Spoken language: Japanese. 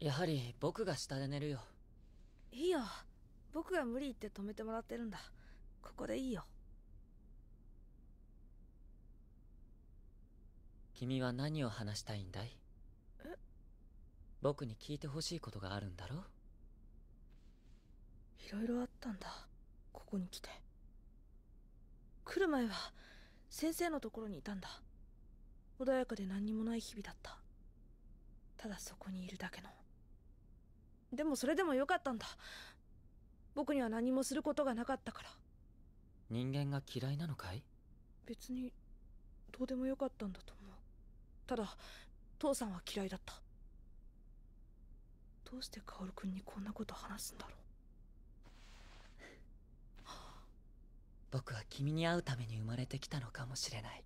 やはり僕が下で寝るよいいよ僕が無理言って止めてもらってるんだここでいいよ君は何を話したいんだいえ僕に聞いてほしいことがあるんだろいろいろあったんだここに来て来る前は先生のところにいたんだ穏やかで何にもない日々だったただそこにいるだけのでもそれでもよかったんだ僕には何もすることがなかったから人間が嫌いなのかい別にどうでもよかったんだと思うただ父さんは嫌いだったどうして薫君にこんなこと話すんだろう 僕は君に会うために生まれてきたのかもしれない